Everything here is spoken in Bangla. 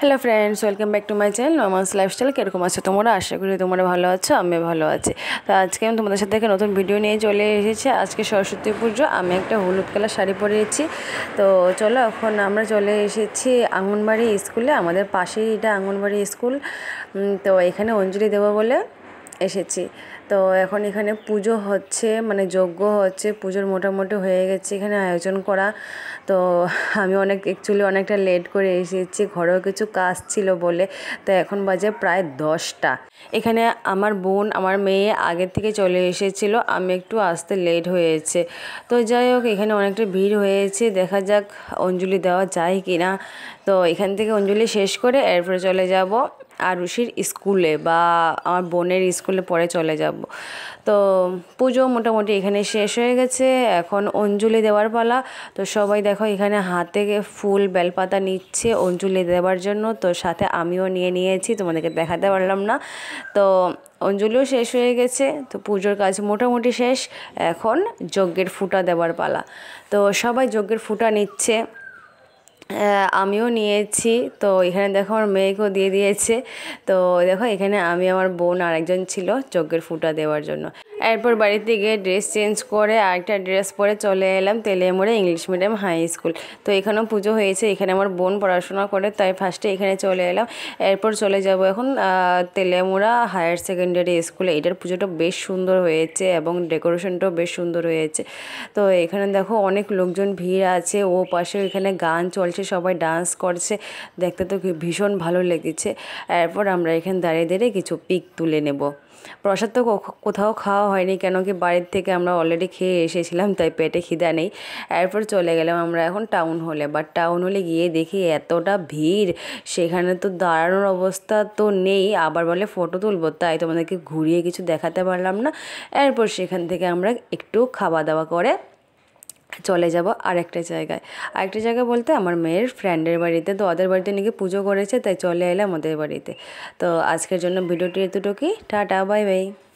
hello friends welcome back to my channel normals lifestyle কীরকম আছো তোমরা আশা করি তোমরা ভালো আছো আমি ভালো আছি তো আজকে আমি তোমাদের সাথে একটা নতুন ভিডিও নিয়ে চলে এসেছি আজকে সরস্বতী পুজো আমি একটা হলুদ কালার শাড়ি পরেছি তো চলো এখন আমরা চলে এসেছি আঙ্গনবাড়ি স্কুলে আমাদের পাশেই এটা আঙ্গনবাড়ি স্কুল তো এখানে অঞ্জলি দেবো বলে এসেছি তো এখন এখানে পুজো হচ্ছে মানে যজ্ঞ হচ্ছে পুজোর মোটামুটি হয়ে গেছে এখানে আয়োজন করা তো আমি অনেক অ্যাকচুয়ালি অনেকটা লেট করে এসেছি ঘরেও কিছু কাজ ছিল বলে তো এখন বাজে প্রায় দশটা এখানে আমার বোন আমার মেয়ে আগে থেকে চলে এসেছিল আমি একটু আসতে লেট হয়েছে তো যাই হোক এখানে অনেকটা ভিড় হয়েছে দেখা যাক অঞ্জলি দেওয়া যায় কি না তো এখান থেকে অঞ্জলি শেষ করে এরপরে চলে যাব আরুষির স্কুলে বা আমার বোনের স্কুলে পরে চলে যাব রাখবো তো পুজো মোটামুটি এখানে শেষ হয়ে গেছে এখন অঞ্জলি দেওয়ার পালা তো সবাই দেখো এখানে হাতে ফুল বেলপাতা নিচ্ছে অঞ্জলি দেওয়ার জন্য তো সাথে আমিও নিয়ে নিয়েছি তোমাদেরকে দেখাতে পারলাম না তো অঞ্জলিও শেষ হয়ে গেছে তো পুজোর কাজ মোটামুটি শেষ এখন যজ্ঞের ফুটা দেওয়ার পালা তো সবাই যজ্ঞের ফুটা নিচ্ছে আমিও নিয়েছি তো এখানে দেখো আমার মেয়েকেও দিয়ে দিয়েছে তো দেখো এখানে আমি আমার বোন আর একজন ছিল চোখের ফুটা দেওয়ার জন্য এরপর বাড়িতে গিয়ে ড্রেস চেঞ্জ করে আরেকটা ড্রেস পরে চলে এলাম তেলেমোড়ে ইংলিশ মিডিয়াম হাই স্কুল তো এখানেও পুজো হয়েছে এখানে আমার বোন পড়াশোনা করে তাই ফার্স্টে এখানে চলে এলাম এরপর চলে যাব এখন তেলেমোড়া হায়ার সেকেন্ডারি স্কুলে এটার পুজোটা বেশ সুন্দর হয়েছে এবং ডেকোরেশনটাও বেশ সুন্দর হয়েছে তো এখানে দেখো অনেক লোকজন ভিড় আছে ও পাশে এখানে গান চলছে সবাই ডান্স করছে দেখতে তো ভীষণ ভালো লেগেছে এরপর আমরা এখানে দাঁড়িয়ে দাঁড়িয়ে কিছু পিক তুলে নেব প্রসাদ তো কোথাও খাওয়া হয়নি কেন কি বাড়ির থেকে আমরা অলরেডি খেয়ে এসেছিলাম তাই পেটে খিদা নেই এরপর চলে গেলাম আমরা এখন টাউন হলে বা টাউন হলে গিয়ে দেখি এতটা ভিড় সেখানে তো দাঁড়ানোর অবস্থা তো নেই আবার বলে ফটো তুলবো তাই তোমাদেরকে ঘুরিয়ে কিছু দেখাতে পারলাম না এরপর সেখান থেকে আমরা একটু খাওয়া দাওয়া করে চলে যাব আরেকটা জায়গায় আরেকটা জায়গা বলতে আমার মেয়ের ফ্রেন্ডের বাড়িতে তো ওদের বাড়িতে নাকি পুজো করেছে তাই চলে এলাম ওদের বাড়িতে তো আজকের জন্য ভিডিওটি এতটুকুই টাটা বাই বাই